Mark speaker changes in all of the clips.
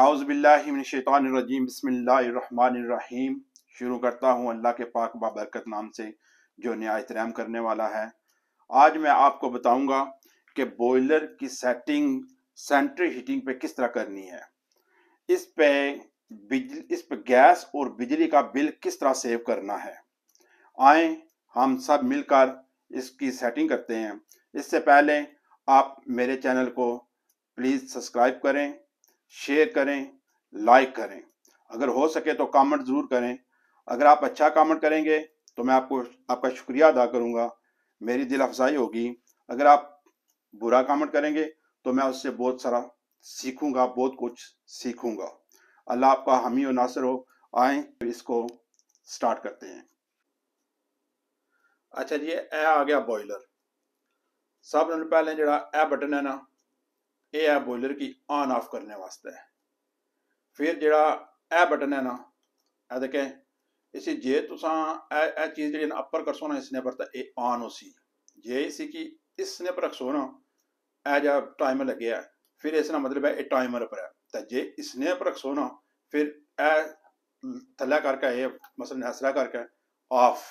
Speaker 1: आउज़बिल्लिमिनशैतरजीम बसमीम शुरू करता हूँ अल्लाह के पाक बाबरकत नाम से जो नहायत रैम करने वाला है आज मैं आपको बताऊंगा कि बॉयलर की सेटिंग सेंट्री हीटिंग पे किस तरह करनी है इस पे बिजली इस पे गैस और बिजली का बिल किस तरह सेव करना है आए हम सब मिलकर इसकी सेटिंग करते हैं इससे पहले आप मेरे चैनल को प्लीज़ सब्सक्राइब करें शेयर करें लाइक करें अगर हो सके तो कमेंट ज़रूर करें अगर आप अच्छा कमेंट करेंगे तो मैं आपको आपका शुक्रिया अदा करूंगा मेरी दिल अफजाई होगी अगर आप बुरा कमेंट करेंगे तो मैं उससे बहुत सारा सीखूंगा बहुत कुछ सीखूंगा अल्लाह आपका हमी और नासर हो आए तो इसको स्टार्ट करते हैं अच्छा जी ए आ गया बॉयलर सब पहले जो बटन है ना ਇਹ ਹੈ ਬੋਇਲਰ ਕੀ ਆਨ ਆਫ ਕਰਨੇ ਵਾਸਤੇ ਫਿਰ ਜਿਹੜਾ ਇਹ ਬਟਨ ਹੈ ਨਾ ਇਹ ਦੇਖੇ ਇਸੇ ਜੇ ਤੁਸੀਂ ਇਹ ਇਹ ਚੀਜ਼ ਜਿਹੜੀ ਨਾ ਅਪਰ ਕਰਸੋ ਨਾ ਇਸਨੇ ਪਰ ਤਾਂ ਇਹ ਆਨ ਹੋ ਸੀ ਜੇ ਸੀ ਕਿ ਇਸਨੇ ਪਰ ਰਖਸੋ ਨਾ ਇਹ ਜਾ ਟਾਈਮਰ ਲੱਗਿਆ ਫਿਰ ਇਸ ਦਾ ਮਤਲਬ ਹੈ ਇਹ ਟਾਈਮਰ ਪਰ ਹੈ ਤਾਂ ਜੇ ਇਸਨੇ ਪਰ ਰਖਸੋ ਨਾ ਫਿਰ ਇਹ ਥੱਲੇ ਕਰਕੇ ਇਹ ਮਸਲ ਹਸਰਾ ਕਰਕੇ ਆਫ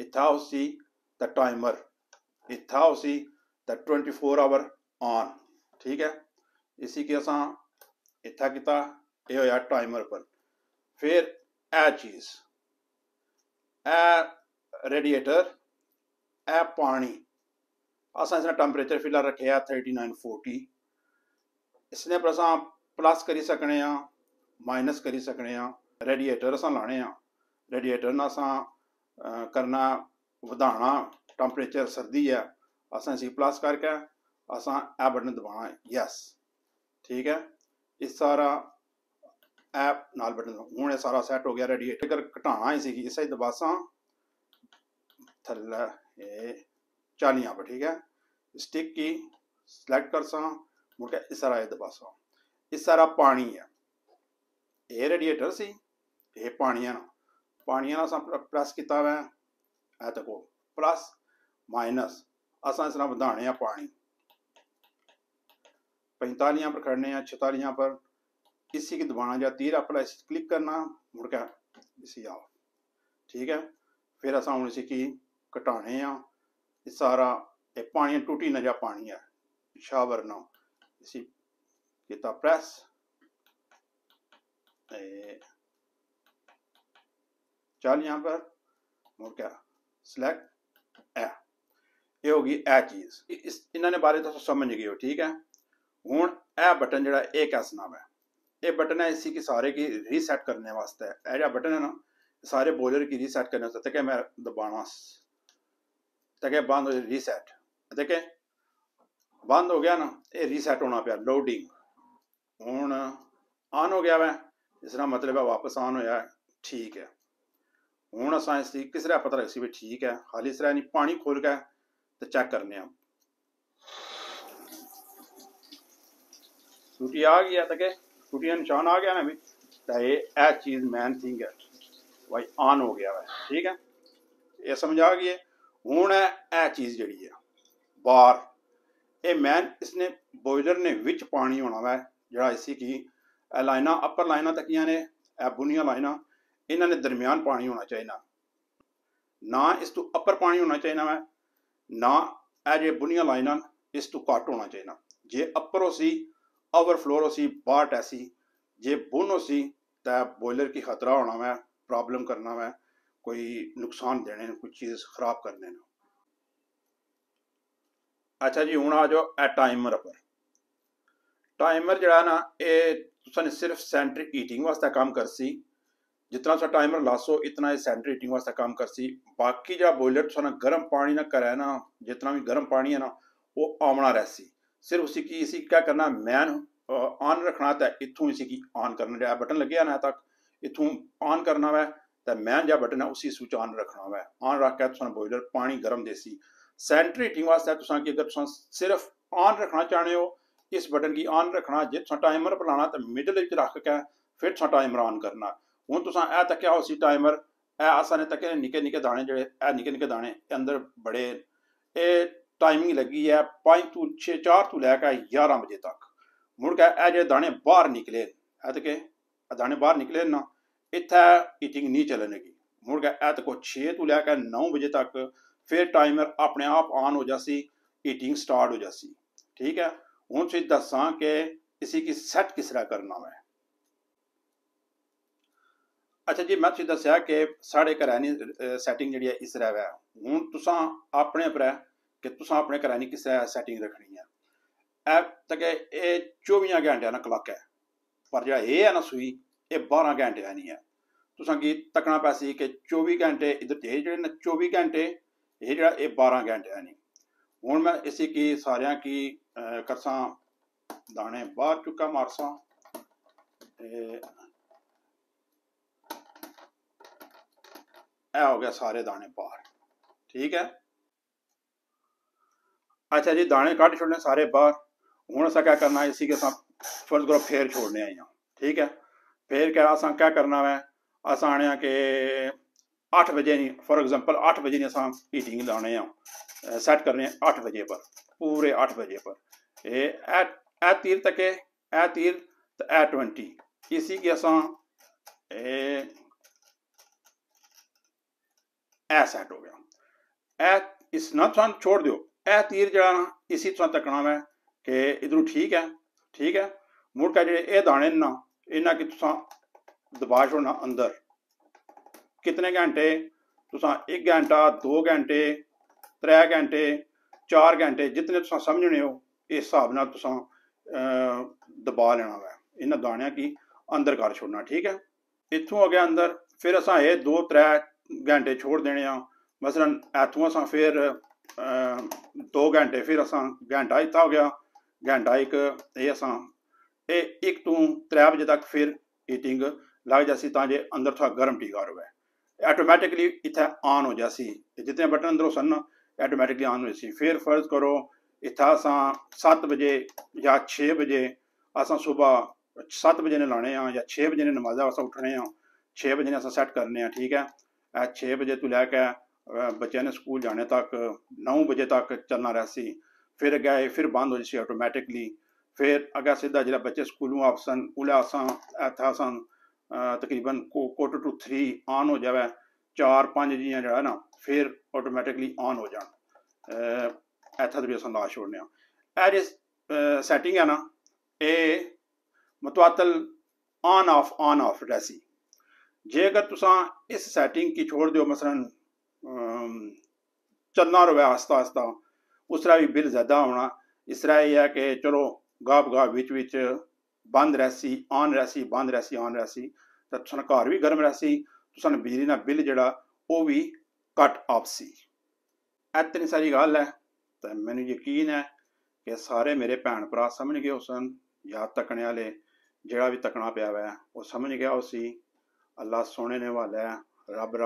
Speaker 1: ਇਥਾ ਹੋ ਸੀ ਦਾ ਟਾਈਮਰ ਇਥਾ ਹੋ ਸੀ ਦਾ 24 ਆਵਰ ਆਨ ਠੀਕ ਹੈ ਇਸੇ ਕੇ ਅਸਾਂ ਇੱਥਾ ਕੀਤਾ ਇਹ ਹੋਇਆ ਟਾਈਮਰ ਪਰ ਫਿਰ ਇਹ ਚੀਜ਼ ਇਹ ਰੇਡੀਏਟਰ ਇਹ ਪਾਣੀ ਅਸਾਂ ਇਸ ਦਾ ਟੈਂਪਰੇਚਰ ਫਿਲਰ ਰੱਖਿਆ 3940 ਇਸਨੇ ਨੇ ਅਸਾਂ ਪਲੱਸ ਕਰੀ ਸਕਣੇ ਆ ਮਾਈਨਸ ਕਰੀ ਸਕਣੇ ਆ ਰੇਡੀਏਟਰ ਅਸਾਂ ਲਾਣੇ ਆ ਰੇਡੀਏਟਰ ਨਾਲ ਅਸਾਂ ਕਰਨਾ ਵਧਾਣਾ ਟੈਂਪਰੇਚਰ ਸਰਦੀ ਆ ਅਸਾਂ ਸੀ ਪਲੱਸ ਕਰਕੇ ਅਸਾਂ ਆ ਬਟਨ ਦਬਾਣਾ ਹੈ ਯੈਸ ਠੀਕ ਹੈ ਇਹ ਸਾਰਾ ਐਪ ਨਾਲ ਬਟਨ ਹੁਣ ਇਹ ਸਾਰਾ ਸੈੱਟ ਹੋ ਗਿਆ ਰੈਡੀ ਹੈ ਜੇਕਰ ਘਟਾਣਾ ਹੈ ਸੀ ਇਸੇ ਦਬਾਸਾਂ ਥੱਲੇ ਇਹ ਚਾਲੀਆਂ ਪਰ ਠੀਕ ਹੈ ਸਟਿਕ ਕੀ ਸਿਲੈਕਟ ਕਰਸਾਂ ਮੁੜ ਕੇ ਇਸ ਸਾਰਾ ਇਹ ਦਬਾਸਾਂ ਇਸ ਸਾਰਾ ਪਾਣੀ ਹੈ ਇਹ ਰੇਡੀਏਟਰ ਸੀ ਇਹ ਪਾਣੀਆਂ ਨਾਲ ਪਾਣੀਆਂ ਨਾਲ ਅਸਾਂ ਪਲੱਸ ਕੀਤਾ ਹੈ ਇਹ ਤੱਕ ਪਲੱਸ ਮਾਈਨਸ ਅਸਾਂ ਇਸ ਤਰ੍ਹਾਂ ਵਧਾਣੇ ਆ ਪਾਣੀ 45 ਪਰ ਖੜਨੇ ਆ 46 ਪਰ ਕਿਸੇ ਕੀ ਦਬਾਣਾ ਜਾਂ ਤੀਰ ਆਪਣਾ ਇਸ ਕਲਿੱਕ ਕਰਨਾ ਮੁੜ ਕੇ ਇਸੇ ਆਓ ਠੀਕ ਹੈ ਫਿਰ ਅਸਾਂ ਹੁਣ ਇਸੇ ਕੀ ਘਟਾਣੇ ਆ ਇਹ ਸਾਰਾ ਇਹ ਪਾਣੀ ਟੁੱਟੀ ਨਾ ਜਾ ਪਾਣੀ ਆ ਸ਼ਾਵਰ ਨਾ ਇਸੇ ਕੀਤਾ ਪ੍ਰੈਸ ਤੇ ਚੱਲ ਯਹਾਂ ਪਰ ਮੁੜ ਕੇ ਸਿਲੈਕਟ ਐ ਇਹ ਹੋ ਗਈ ਐ ਚੀਜ਼ ਇਸ ਇਹਨਾਂ ਨੇ ਬਾਰੇ ਤਾਂ ਸਮਝ ਗਏ ਹੋ ਠੀਕ ਹੈ ਹੁਣ ਇਹ ਬਟਨ ਜਿਹੜਾ ਇਹ ਕਿਸ ਨਾਮ ਹੈ ਇਹ ਬਟਨ ਹੈ ਇਸੇ ਕਿ ਸਾਰੇ ਕੀ ਰੀਸੈਟ ਕਰਨ ਵਾਸਤੇ ਹੈ ਇਹ ਜਿਹੜਾ ਬਟਨ ਹੈ ਨਾ ਸਾਰੇ ਬੋਲਰ ਕੀ ਰੀਸੈਟ ਕਰਨ ਵਾਸਤੇ ਤੱਕ ਮੈਂ ਦਬਾਣਾ ਤੱਕ ਬੰਦ ਹੋ ਜੇ ਰੀਸੈਟ ਤੱਕ ਬੰਦ ਹੋ ਗਿਆ ਨਾ ਇਹ ਰੀਸੈਟ ਹੋਣਾ ਪਿਆ ਲੋਡਿੰਗ ਹੁਣ ਆਨ ਹੋ ਗਿਆ ਵੈ ਇਸ ਦਾ ਮਤਲਬ ਹੈ ਵਾਪਸ ਆਨ ਹੋਇਆ ਠੀਕ ਹੈ ਹੁਣ ਅਸਾਂ ਇਸ ਦੀ ਕਿਸ ਤਰ੍ਹਾਂ ਪਤਾ ਲੱਗ ਸੀ ਵੀ ਠੀਕ ਹੈ ਹਾਲੀ ਸਰਾ ਨਹੀਂ ਪਾਣੀ ਖੋਲ ਕੇ ਤੇ ਚੈੱਕ ਕਰਨੇ ਆ टूटी ਆ ਗਿਆ ਤਾਂ ਕਿ का ਨਿਸ਼ਾਨ ਆ ਗਿਆ ਨਾ ਵੀ ਤਾਂ ਇਹ ਇਹ ਚੀਜ਼ ਮੈਨ ਥਿੰਗ ਹੈ ਵਾਈ ਆਨ ਹੋ ਗਿਆ ਵਾ ਠੀਕ ਹੈ ਇਹ ਸਮਝ ਆ ਗਈ ਹੈ ਹੁਣ ਇਹ ਚੀਜ਼ ਜਿਹੜੀ ਆ ਬਾਰ ਇਹ ਮੈਨ ਇਸਨੇ ਬੋਇਲਰ ਨੇ ਵਿੱਚ ਪਾਣੀ ਹੋਣਾ ਵਾ ਜਿਹੜਾ ਇਸੀ ਕੀ ਲਾਈਨਾਂ ਅਪਰ ਲਾਈਨਾਂ ਤੱਕੀਆਂ ਨੇ ਇਹ ਬੁਨੀਆਂ ਲਾਈਨਾਂ ਇਹਨਾਂ ਨੇ ਦਰਮਿਆਨ ਪਾਣੀ ਹੋਣਾ ਚਾਹੀਦਾ ਨਾ ਇਸ ਤੋਂ ਅਪਰ ਪਾਣੀ ਹੋਣਾ ਚਾਹੀਦਾ ਵਾ ਨਾ ਇਹ ਜੇ ਬੁਨੀਆਂ ਲਾਈਨਾਂ ਇਸ ਤੋਂ ਘੱਟ ਹੋਣਾ ਚਾਹੀਦਾ ਜੇ ਅਪਰ ਹੋ ਸੀ ਓਵਰ ਫਲੋਰ ਸੀ ਬਾਟ ਐਸੀ ਜੇ ਬੋਨੋ ਸੀ ਤਾਂ ਬੋਇਲਰ ਕੀ ਖਤਰਾ ਹੋਣਾ ਵਾ ਪ੍ਰੋਬਲਮ ਕਰਨਾ ਵਾ ਕੋਈ ਨੁਕਸਾਨ ਦੇਣੇ ਨੇ ਕੋਈ ਚੀਜ਼ ਖਰਾਬ ਕਰ ਨੇ ਅੱਛਾ ਜੀ ਹੁਣ ਆ ਜਾਓ ਐ ਟਾਈਮਰ ਪਰ ਟਾਈਮਰ ਜਿਹੜਾ ਨਾ ਇਹ ਤੁਸਾਂ ਨੇ ਸਿਰਫ ਸੈਂਟਰ ਹੀਟਿੰਗ ਵਾਸਤੇ ਕੰਮ ਕਰਸੀ ਜਿਤਨਾ ਸਾ ਟਾਈਮਰ ਲਾਸੋ ਇਤਨਾ ਇਹ ਸੈਂਟਰ ਹੀਟਿੰਗ ਵਾਸਤੇ ਕੰਮ ਕਰਸੀ ਬਾਕੀ ਜਿਹੜਾ ਬੋਇਲਰ ਤੁਸੀਂ ਗਰਮ ਪਾਣੀ ਨਾ ਕਰਿਆ ਨਾ ਜਿੰਨਾ ਵੀ ਗਰਮ ਪਾਣੀ ਹੈ ਨਾ ਉਹ ਆਉਣਾ ਰਹਿਸੀ ਸਿਰਫ ਉਸੇ ਕੀ ਸੀ ਕਿਆ ਕਰਨਾ ਮੈਂ ਆਨ ਰੱਖਣਾ ਤਾਂ ਇੱਥੋਂ ਇਸੇ ਕੀ ਆਨ ਕਰਨ ਜਿਹੜਾ ਬਟਨ ਲੱਗਿਆ ਨਾ ਤੱਕ ਇੱਥੋਂ ਆਨ ਕਰਨਾ ਹੈ ਤਾਂ ਮੈਂ ਜਿਹੜਾ ਬਟਨ ਹੈ ਉਸੇ ਸੂਚ ਆਨ ਰੱਖਣਾ ਹੈ ਆਨ ਰੱਖ ਕੇ ਤੁਸੀਂ ਬੋਇਲਰ ਪਾਣੀ ਗਰਮ ਦੇਸੀ ਸੈਂਟਰੀ ਟਿੰਗ ਵਾਸਤੇ ਤੁਸੀਂ ਕੀ ਅਗਰ ਤੁਸੀਂ ਸਿਰਫ ਆਨ ਰੱਖਣਾ ਚਾਹਣੇ ਹੋ ਇਸ ਬਟਨ ਕੀ ਆਨ ਰੱਖਣਾ ਜੇ ਤੁਸੀਂ ਟਾਈਮਰ ਬੁਲਾਣਾ ਤਾਂ ਮਿਡਲ ਵਿੱਚ ਰੱਖ ਕੇ ਫਿਰ ਤੁਸੀਂ ਟਾਈਮਰ ਆਨ ਕਰਨਾ ਹੁਣ ਤੁਸੀਂ ਇਹ ਤੱਕ ਆਓ ਉਸੇ ਟਾਈਮਰ ਇਹ ਆਸਾਨੇ ਤੱਕ ਨਿੱਕੇ ਨਿੱਕੇ ਦਾਣੇ ਜਿਹੜੇ ਇਹ ਨਿੱਕੇ ਨਿੱਕੇ ਦਾਣੇ ਅੰਦਰ ਬੜੇ ਇਹ ਟਾਈਮਿੰਗ ਲੱਗੀ ਹੈ 5 ਤੋਂ 6 4 ਤੋਂ ਲੈ ਕੇ 11 ਵਜੇ ਤੱਕ ਮੁੜ ਕੇ ਇਹ ਜਿਹੜੇ ਦਾਣੇ ਬਾਹਰ ਨਿਕਲੇ ਐਤ ਕੇ ਕਿ ਦਾਣੇ ਬਾਹਰ ਨਿਕਲੇ ਨਾ ਇੱਥੇ ਈਟਿੰਗ ਨਹੀਂ ਚੱਲਣਗੀ ਮੁੜ ਕੇ ਐਤ ਕੋ 6 ਤੋਂ ਲੈ ਕੇ 9 ਵਜੇ ਤੱਕ ਫਿਰ ਟਾਈਮਰ ਆਪਣੇ ਆਪ ਆਨ ਹੋ ਜਾਸੀ ਈਟਿੰਗ ਸਟਾਰਟ ਹੋ ਜਾਸੀ ਠੀਕ ਹੈ ਹੁਣ ਤੁਸੀਂ ਦੱਸਾਂ ਕਿ ਇਸੇ ਕੀ ਸੈਟ ਕਿਸ ਤਰ੍ਹਾਂ ਕਰਨਾ ਹੈ ਅੱਛਾ ਜੀ ਮੈਂ ਤੁਹਾਨੂੰ ਦੱਸਿਆ ਕਿ ਸਾਡੇ ਘਰਾਨੀ ਸੈਟਿੰਗ ਜਿਹੜੀ ਹੈ ਇਸ ਤਰ੍ਹਾਂ ਹੈ ਹੁਣ ਤੁਸੀਂ ਆਪਣੇ ਪਰ ਕਿ ਤੁਸੀਂ ਆਪਣੇ ਘਰਾਨੀ ਕਿਸ ਤਰ੍ਹਾਂ ਸੈਟਿੰਗ ਰੱਖਣੀ ਹੈ ਇਹ ਤੱਕ ਇਹ 24 ਘੰਟਿਆਂ ਦਾ ਕਲਕ ਹੈ ਪਰ ਜਿਹੜਾ ਇਹ ਹੈ ਨਾ ਸੂਈ ਇਹ 12 ਘੰਟਿਆਂ ਨਹੀਂ ਹੈ ਤੁਸੀਂ ਕੀ ਤੱਕਣਾ ਪੈਸੀ ਕਿ 24 ਘੰਟੇ ਇਧਰ ਤੇ ਜਿਹੜੇ ਨੇ 24 ਘੰਟੇ ਇਹ ਜਿਹੜਾ ਇਹ 12 ਘੰਟਿਆਂ ਨਹੀਂ ਹੁਣ ਮੈਂ ਇਸੇ ਕੀ ਸਾਰਿਆਂ ਕੀ ਕਰਸਾਂ ਦਾਣੇ ਬਾਹਰ ਚੁੱਕਾ ਮਾਰਸਾਂ ਇਹ ਹੋ ਗਿਆ ਸਾਰੇ ਦਾਣੇ ਬਾਹਰ ਠੀਕ ਹੈ ਅੱਛਾ ਜੀ ਦਾਣੇ ਕੱਢ ਛੋੜਨੇ ਸਾਰੇ ਬਾਹਰ ਹੁਣ ਅਸਾਂ ਕਿਆ ਕਰਨਾ ਸੀ ਕਿ ਅਸਾਂ ਫਰਜ਼ ਕਰੋ ਫੇਰ ਛੋੜਨੇ ਆਇਆ ਠੀਕ ਹੈ ਫੇਰ ਕਿਹਾ ਅਸਾਂ ਕਿਆ ਕਰਨਾ ਹੈ ਅਸਾਂ ਆਣਿਆ ਕਿ 8 ਵਜੇ ਨਹੀਂ ਫੋਰ ਐਗਜ਼ਾਮਪਲ 8 ਵਜੇ ਨਹੀਂ ਅਸਾਂ ਮੀਟਿੰਗ ਲਾਣੇ ਆ ਸੈੱਟ ਕਰਨੇ 8 ਵਜੇ ਪਰ ਪੂਰੇ 8 ਵਜੇ ਪਰ ਇਹ ਐ ਤੀਰ ਤੱਕ ਐ ਤੀਰ ਤੇ ਐ 20 ਇਹ ਐ असा ਹੋ ਗਿਆ ਐ ਇਸ ए ਤੁਹਾਨੂੰ ਛੋੜ ਦਿਓ ਐ ਤੀਰ ਜਿਹੜਾ ਨਾ ਇਸੇ ਤੋਂ ਤੱਕਣਾ है ਕਿ ਇਧਰੋਂ ਠੀਕ ਹੈ ਠੀਕ ਹੈ ਮੁੜ ਕੇ ਜਿਹੜੇ ਇਹ ਦਾਣੇ ਨਾ ਇਹਨਾਂ ਕਿ ਤੁਸੀਂ ਦਬਾਸ਼ ਹੋਣਾ ਅੰਦਰ ਕਿੰਨੇ ਘੰਟੇ ਤੁਸੀਂ 1 ਘੰਟਾ 2 ਘੰਟੇ 3 ਘੰਟੇ 4 ਘੰਟੇ ਜਿੰਨੇ ਤੁਸੀਂ ਸਮਝਣੇ ਹੋ ਇਸ ਹਿਸਾਬ ਨਾਲ ਤੁਸੀਂ ਦਬਾ ਲੈਣਾ ਹੈ ਇਹਨਾਂ ਦਾਣਿਆਂ ਕੀ ਅੰਦਰ ਕਰ ਛੋੜਨਾ ਠੀਕ ਹੈ ਇੱਥੋਂ ਆ ਗਿਆ ਅੰਦਰ ਫਿਰ ਅਸਾਂ ਇਹ 2-3 ਘੰਟੇ ਛੋੜ ਦੇਣੇ ਆ ਮਸਲਨ ਇੱਥੋਂ ਅਸਾਂ ਫਿਰ 2 ਘੰਟੇ ਫਿਰ ਅਸਾਂ ਘੰਟਾ ਇੱਥਾ ਹੋ ਗਿਆ ਘੰਟਾ ਇੱਕ ਇਹ ਅਸਾਂ ਇਹ ਇੱਕ ਤੋਂ 3 ਵਜੇ ਤੱਕ ਫਿਰ ਹੀਟਿੰਗ ਲੱਗ ਜਾਸੀ ਤਾਂ ਜੇ ਅੰਦਰ ਥਾ ਗਰਮ ਟੀ ਗਾਰ ਹੋਵੇ ਆਟੋਮੈਟਿਕਲੀ ਇਥੇ ਆਨ ਹੋ ਜਾਸੀ ਜਿਤਨੇ ਬਟਨ ਅੰਦਰ ਸਨ ਆਟੋਮੈਟਿਕਲੀ ਆਨ ਹੋ ਜਾਸੀ ਫਿਰ ਫਰਜ਼ ਕਰੋ ਇਥਾ ਅਸਾਂ 7 ਵਜੇ ਜਾਂ 6 ਵਜੇ ਅਸਾਂ ਸਵੇਰ 7 ਵਜੇ ਨੇ ਲਾਣੇ ਆ ਜਾਂ 6 ਵਜੇ ਨੇ ਨਮਾਜ਼ਾ ਵਾਸਤੇ ਉੱਠਣੇ ਆ 6 ਵਜੇ ਨੇ ਅਸਾਂ ਸੈੱਟ ਕਰਨੇ ਆ ਠੀਕ ਹੈ 6 ਵਜੇ ਤੋਂ ਲੈ ਕੇ ਬੱਚਿਆਂ ਨੇ ਸਕੂਲ ਜਾਣੇ ਤੱਕ 9 ਵਜੇ ਤੱਕ ਚੱਲਣਾ ਸੀ ਫਿਰ ਗਏ ਫਿਰ ਬੰਦ ਹੋ ਜੀ ਆਟੋਮੈਟਿਕਲੀ ਫਿਰ ਅਗਾ ਸਿੱਧਾ ਜਿਹੜਾ ਬੱਚੇ ਸਕੂਲੋਂ ਆਪਸਨ ਅਥਾ ਅਥਾਸਾਂ ਤਕਰੀਬਨ ਕੋਟ ਟੂ 3 ਆਨ ਹੋ ਜਾਵੇ 4 5 ਜੀਆਂ ਜਿਹੜਾ ਨਾ ਫਿਰ ਆਟੋਮੈਟਿਕਲੀ ਆਨ ਹੋ ਜਾਣ ਐਥਾ ਵੀ ਅਸਾਂ ਨਾ ਛੋੜਨੇ ਆ ਇਹ ਸੈਟਿੰਗ ਆ ਨਾ ਇਹ ਮਤਵਾਤਲ ਆਨ ਆਫ ਆਨ ਆਫ ਰੈਸੀ ਜੇਕਰ ਤੁਸੀਂ ਇਸ ਸੈਟਿੰਗ ਕੀ ਛੋੜ ਦਿਓ ਮਸਲਨ ਚੰਨਾ ਰਵੇ ਅਸਤਾ ਉਸ ਤਰ੍ਹਾਂ ਵੀ ਬਿੱਲ ਜ਼ਿਆਦਾ ਹੋਣਾ ਇਸ ਤਰ੍ਹਾਂ ਇਹ ਹੈ ਕਿ ਚਲੋ ਗਾਬ ਗਾਬ ਵਿੱਚ ਵਿੱਚ ਬੰਦ ਰਹਿਸੀ ਆਨ ਰਹਿਸੀ ਬੰਦ ਰਹਿਸੀ ਆਨ ਰਹਿਸੀ ਤਾਂ ਤੁਹਾਨੂੰ ਘਰ ਵੀ ਗਰਮ ਰਹਿਸੀ ਤੁਹਾਨੂੰ ਬਿਜਲੀ ਦਾ ਬਿੱਲ ਜਿਹੜਾ ਉਹ ਵੀ ਕੱਟ ਆਫ ਸੀ ਇਤਨੀ ਸਾਰੀ ਗੱਲ ਹੈ ਤਾਂ ਮੈਨੂੰ ਯਕੀਨ ਹੈ ਕਿ ਸਾਰੇ ਮੇਰੇ ਭੈਣ ਭਰਾ ਸਮਝ ਗਏ ਹੋਸਨ ਯਾਦ ਤੱਕਣ ਵਾਲੇ ਜਿਹੜਾ ਵੀ ਤੱਕਣਾ ਪਿਆ ਹੋਇਆ ਉਹ ਸਮਝ ਗਿਆ ਉਸੀ ਅੱਲਾ ਸੋਹਣੇ ਨੇ ਵਾਲਾ ਰੱਬ